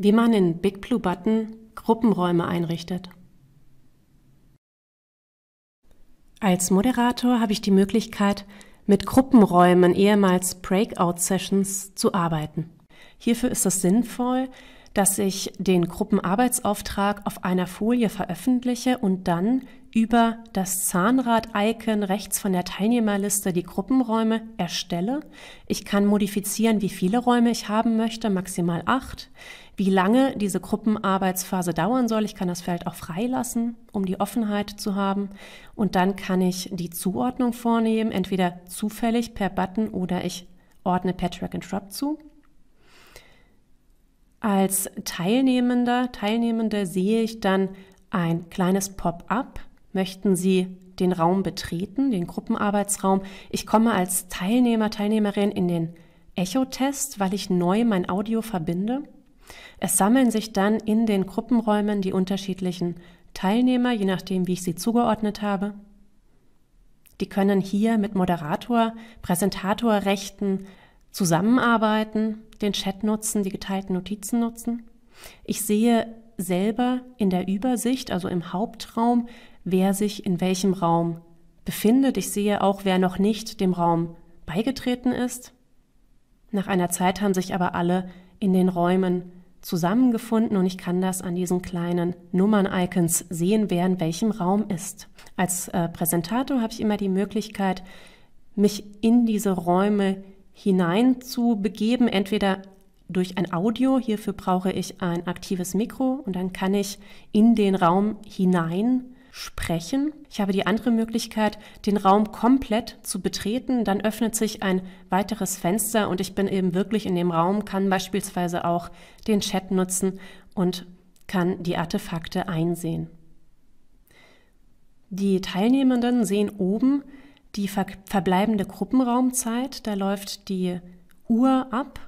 Wie man in Big Blue Button Gruppenräume einrichtet. Als Moderator habe ich die Möglichkeit, mit Gruppenräumen, ehemals Breakout-Sessions, zu arbeiten. Hierfür ist es sinnvoll, dass ich den Gruppenarbeitsauftrag auf einer Folie veröffentliche und dann über das Zahnrad-Icon rechts von der Teilnehmerliste die Gruppenräume erstelle. Ich kann modifizieren, wie viele Räume ich haben möchte, maximal acht, wie lange diese Gruppenarbeitsphase dauern soll. Ich kann das Feld auch freilassen, um die Offenheit zu haben. Und dann kann ich die Zuordnung vornehmen, entweder zufällig per Button oder ich ordne per Track and Drop zu. Als Teilnehmender, Teilnehmende sehe ich dann ein kleines Pop-up, Möchten Sie den Raum betreten, den Gruppenarbeitsraum? Ich komme als Teilnehmer, Teilnehmerin in den Echo-Test, weil ich neu mein Audio verbinde. Es sammeln sich dann in den Gruppenräumen die unterschiedlichen Teilnehmer, je nachdem, wie ich sie zugeordnet habe. Die können hier mit Moderator, Präsentatorrechten zusammenarbeiten, den Chat nutzen, die geteilten Notizen nutzen. Ich sehe selber in der Übersicht, also im Hauptraum, wer sich in welchem Raum befindet. Ich sehe auch, wer noch nicht dem Raum beigetreten ist. Nach einer Zeit haben sich aber alle in den Räumen zusammengefunden und ich kann das an diesen kleinen Nummern-Icons sehen, wer in welchem Raum ist. Als äh, Präsentator habe ich immer die Möglichkeit, mich in diese Räume hinein zu begeben, entweder durch ein Audio, hierfür brauche ich ein aktives Mikro und dann kann ich in den Raum hinein sprechen. Ich habe die andere Möglichkeit, den Raum komplett zu betreten. Dann öffnet sich ein weiteres Fenster und ich bin eben wirklich in dem Raum, kann beispielsweise auch den Chat nutzen und kann die Artefakte einsehen. Die Teilnehmenden sehen oben die ver verbleibende Gruppenraumzeit. Da läuft die Uhr ab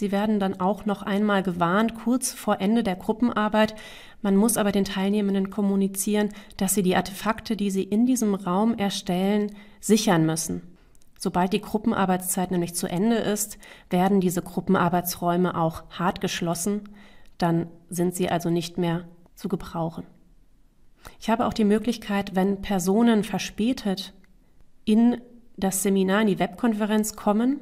Sie werden dann auch noch einmal gewarnt, kurz vor Ende der Gruppenarbeit. Man muss aber den Teilnehmenden kommunizieren, dass sie die Artefakte, die sie in diesem Raum erstellen, sichern müssen. Sobald die Gruppenarbeitszeit nämlich zu Ende ist, werden diese Gruppenarbeitsräume auch hart geschlossen. Dann sind sie also nicht mehr zu gebrauchen. Ich habe auch die Möglichkeit, wenn Personen verspätet in das Seminar, in die Webkonferenz kommen,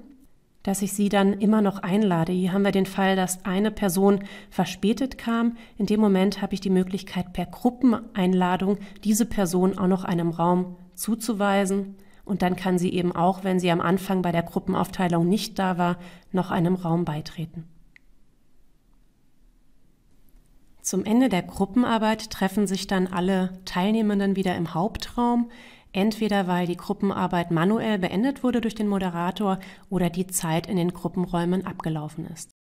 dass ich sie dann immer noch einlade. Hier haben wir den Fall, dass eine Person verspätet kam. In dem Moment habe ich die Möglichkeit, per Gruppeneinladung diese Person auch noch einem Raum zuzuweisen. Und dann kann sie eben auch, wenn sie am Anfang bei der Gruppenaufteilung nicht da war, noch einem Raum beitreten. Zum Ende der Gruppenarbeit treffen sich dann alle Teilnehmenden wieder im Hauptraum entweder weil die Gruppenarbeit manuell beendet wurde durch den Moderator oder die Zeit in den Gruppenräumen abgelaufen ist.